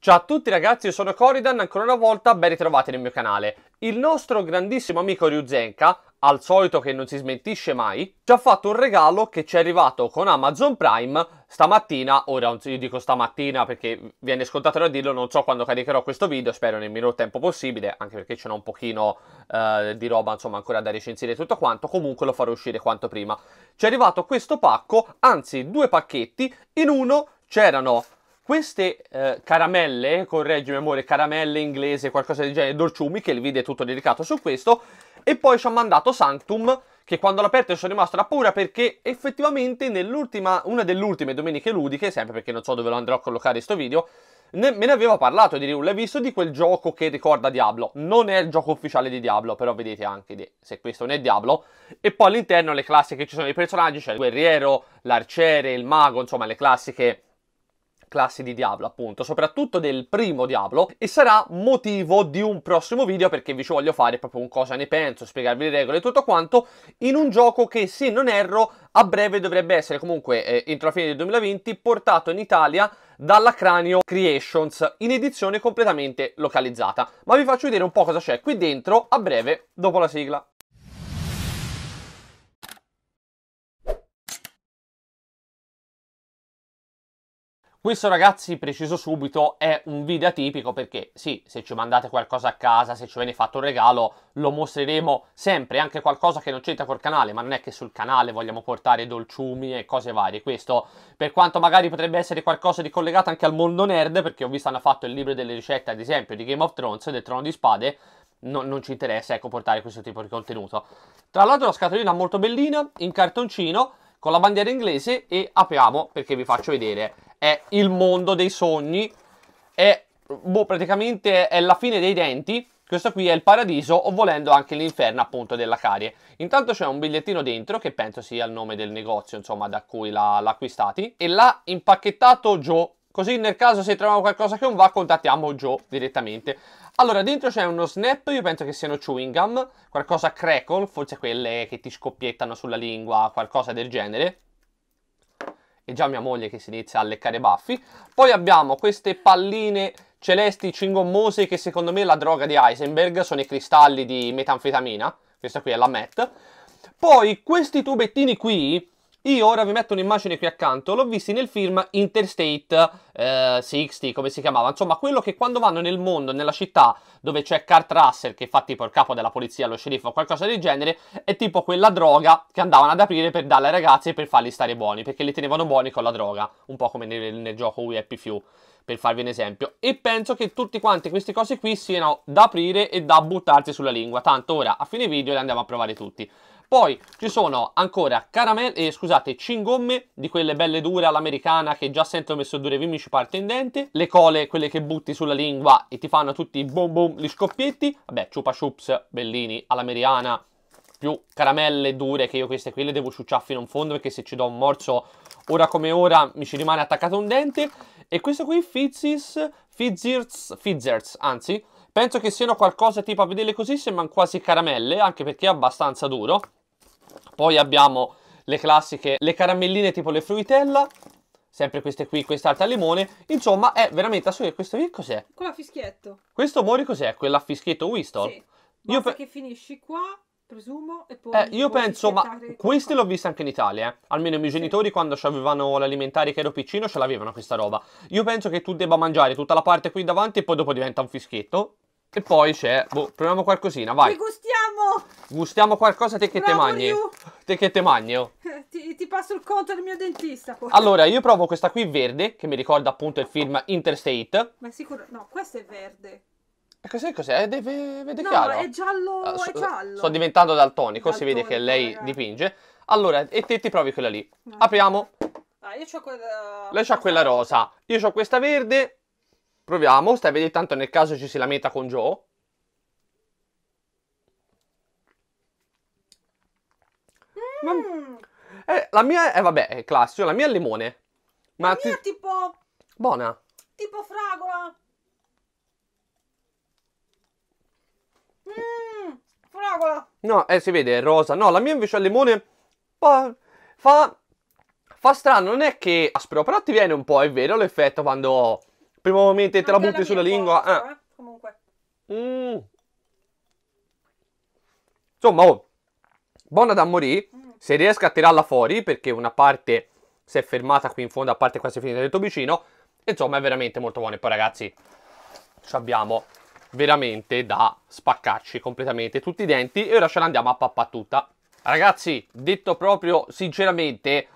Ciao a tutti ragazzi, io sono Coridan, ancora una volta ben ritrovati nel mio canale. Il nostro grandissimo amico Ryuzenka, al solito che non si smentisce mai, ci ha fatto un regalo che ci è arrivato con Amazon Prime stamattina, ora io dico stamattina perché viene scontato da dirlo, non so quando caricherò questo video, spero nel minor tempo possibile, anche perché ce n'è un pochino eh, di roba insomma ancora da recensire e tutto quanto, comunque lo farò uscire quanto prima. Ci è arrivato questo pacco, anzi due pacchetti, in uno c'erano queste eh, caramelle, correggimi amore, caramelle inglese, qualcosa del genere, dolciumi, che il video è tutto dedicato su questo, e poi ci ho mandato Sanctum, che quando l'ho aperto sono rimasto da paura perché effettivamente nell'ultima, una delle ultime domeniche ludiche, sempre perché non so dove lo andrò a collocare questo video, ne, me ne aveva parlato di Riul, visto di quel gioco che ricorda Diablo. Non è il gioco ufficiale di Diablo, però vedete anche di, se questo non è Diablo. E poi all'interno le classiche, ci sono i personaggi, c'è cioè il guerriero, l'arciere, il mago, insomma le classiche classi di Diablo, appunto, soprattutto del primo Diablo, e sarà motivo di un prossimo video perché vi ci voglio fare proprio un cosa ne penso, spiegarvi le regole e tutto quanto, in un gioco che, se non erro, a breve dovrebbe essere comunque, eh, entro la fine del 2020, portato in Italia dalla Cranio Creations in edizione completamente localizzata. Ma vi faccio vedere un po' cosa c'è qui dentro a breve dopo la sigla. Questo ragazzi, preciso subito, è un video atipico perché sì, se ci mandate qualcosa a casa, se ci viene fatto un regalo, lo mostreremo sempre, anche qualcosa che non c'entra col canale, ma non è che sul canale vogliamo portare dolciumi e cose varie. Questo, per quanto magari potrebbe essere qualcosa di collegato anche al mondo nerd, perché ho visto hanno fatto il libro delle ricette, ad esempio, di Game of Thrones, del Trono di Spade, no, non ci interessa, ecco, portare questo tipo di contenuto. Tra l'altro la scatolina molto bellina, in cartoncino, con la bandiera inglese e apriamo perché vi faccio vedere è il mondo dei sogni, è boh, praticamente è la fine dei denti. Questo qui è il paradiso o volendo anche l'inferno appunto della carie. Intanto c'è un bigliettino dentro che penso sia il nome del negozio insomma da cui l'ha acquistati e l'ha impacchettato Joe. Così nel caso se troviamo qualcosa che non va contattiamo Joe direttamente. Allora dentro c'è uno snap, io penso che siano chewing gum, qualcosa crackle, forse quelle che ti scoppiettano sulla lingua, qualcosa del genere e già mia moglie che si inizia a leccare i baffi. Poi abbiamo queste palline celesti cingommose che secondo me è la droga di Heisenberg, sono i cristalli di metanfetamina, questa qui è la MET. Poi questi tubettini qui io ora vi metto un'immagine qui accanto, l'ho visto nel film Interstate eh, 60, come si chiamava, insomma quello che quando vanno nel mondo, nella città dove c'è Kurt Russell che fa tipo il capo della polizia, lo sceriffo o qualcosa del genere, è tipo quella droga che andavano ad aprire per darle ai ragazzi e per farli stare buoni, perché li tenevano buoni con la droga, un po' come nel, nel gioco We Happy Few, per farvi un esempio. E penso che tutti quanti queste cose qui siano da aprire e da buttarsi sulla lingua, tanto ora a fine video le andiamo a provare tutti. Poi ci sono ancora caramelle, eh, scusate, cingomme, di quelle belle dure all'americana che già sentono messo dure ci parte in dente, le cole, quelle che butti sulla lingua e ti fanno tutti boom boom gli scoppietti, vabbè, chupa chups, bellini, all'americana, più caramelle dure che io queste qui le devo ciucciare fino in fondo perché se ci do un morso ora come ora mi ci rimane attaccato un dente e questo qui Fizzis, Fizzers, Fizzers anzi penso che siano qualcosa tipo a vederle così sembrano quasi caramelle anche perché è abbastanza duro poi abbiamo le classiche, le caramelline tipo le fruitella, sempre queste qui, quest'altra al limone. Insomma, è veramente assurdo. Questo qui cos'è? Quella a fischietto. Questo Mori cos'è? Quella a fischietto Wistol? Sì. Io che finisci qua, presumo, e poi... Eh, io penso, ma queste l'ho vista anche in Italia, eh. Almeno i miei genitori quando avevano l'alimentare che ero piccino ce l'avevano questa roba. Io penso che tu debba mangiare tutta la parte qui davanti e poi dopo diventa un fischietto. E poi c'è... Boh, proviamo qualcosina, vai. Mi gustiamo! fermo! Gustiamo qualcosa te che Bravo, te magni. Ryu. Te che te magni. Oh. Eh, ti, ti, passo il conto del mio dentista. Poi. Allora, io provo questa qui verde, che mi ricorda appunto il film Interstate. Ma sicuro, no, questa è verde. E cos'è? cos'è? Eh, deve, vede no, chiaro. è giallo, uh, so, è giallo. Sto diventando daltonico, si vede che lei ragazzi. Eh. dipinge. Allora, e te ti provi quella lì. No. Apriamo. Ah, io ho quella... Lei ha quella rosa. Io ho questa verde. Proviamo, stai a vedere tanto nel caso ci si lamenta con Joe. Ma... Eh, la mia è, eh, vabbè, è classico, la mia è limone. Ma la ti... mia è tipo... Buona. Tipo fragola. Mmm, fragola. No, eh, si vede, è rosa. No, la mia invece al limone fa... Fa strano, non è che aspro, però ti viene un po', è vero, l'effetto quando... Primo momento te la butti sulla lingua. Buona, eh. eh. Comunque. Mmm. Insomma, oh, buona da morire. Se riesco a tirarla fuori, perché una parte si è fermata qui in fondo, a parte quasi finita del tubicino, insomma è veramente molto buono. E poi ragazzi, ci abbiamo veramente da spaccarci completamente tutti i denti e ora ce l'andiamo a pappa tutta. Ragazzi, detto proprio sinceramente,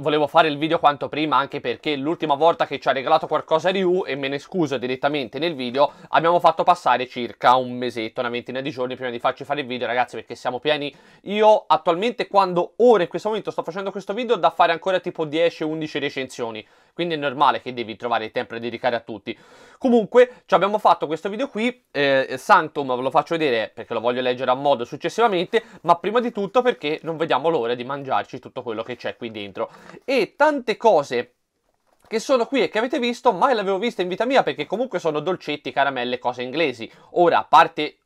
volevo fare il video quanto prima anche perché l'ultima volta che ci ha regalato qualcosa di U e me ne scuso direttamente nel video abbiamo fatto passare circa un mesetto, una ventina di giorni prima di farci fare il video ragazzi perché siamo pieni io attualmente quando ora in questo momento sto facendo questo video da fare ancora tipo 10-11 recensioni quindi è normale che devi trovare il tempo da dedicare a tutti. Comunque, ci abbiamo fatto questo video qui, eh, Santum ve lo faccio vedere perché lo voglio leggere a modo successivamente, ma prima di tutto perché non vediamo l'ora di mangiarci tutto quello che c'è qui dentro. E tante cose che sono qui e che avete visto, mai l'avevo vista in vita mia perché comunque sono dolcetti, caramelle, cose inglesi. Ora, a parte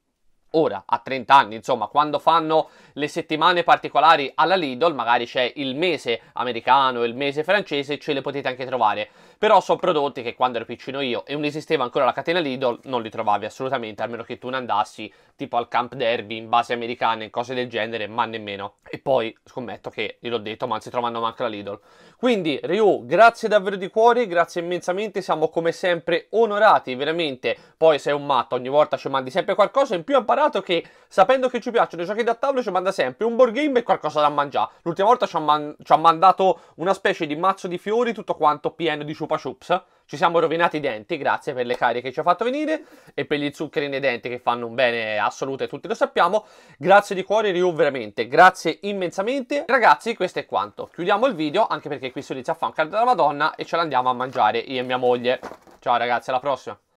ora a 30 anni, insomma, quando fanno le settimane particolari alla Lidl, magari c'è il mese americano, il mese francese, ce le potete anche trovare però sono prodotti che quando ero piccino io e non esisteva ancora la catena Lidl non li trovavi assolutamente, a meno che tu non andassi tipo al Camp Derby, in base americana e cose del genere, ma nemmeno. E poi scommetto che, gliel'ho detto, ma anzi si trovano manco la Lidl. Quindi Ryu, grazie davvero di cuore, grazie immensamente, siamo come sempre onorati, veramente. Poi sei un matto, ogni volta ci mandi sempre qualcosa, in più ho imparato che sapendo che ci piacciono i giochi da tavolo ci manda sempre un board game e qualcosa da mangiare. L'ultima volta ci ha, man- ci ha mandato una specie di mazzo di fiori, tutto quanto pieno di ciupa Chupa Chups. Ci siamo rovinati i denti, grazie per le carie che ci ha fatto venire e per gli zuccheri nei denti che fanno un bene assoluto e tutti lo sappiamo. Grazie di cuore Ryu, veramente, grazie immensamente. Ragazzi, questo è quanto. Chiudiamo il video, anche perché qui si inizia a fare un caldo della madonna e ce l'andiamo a mangiare io e mia moglie. Ciao ragazzi, alla prossima.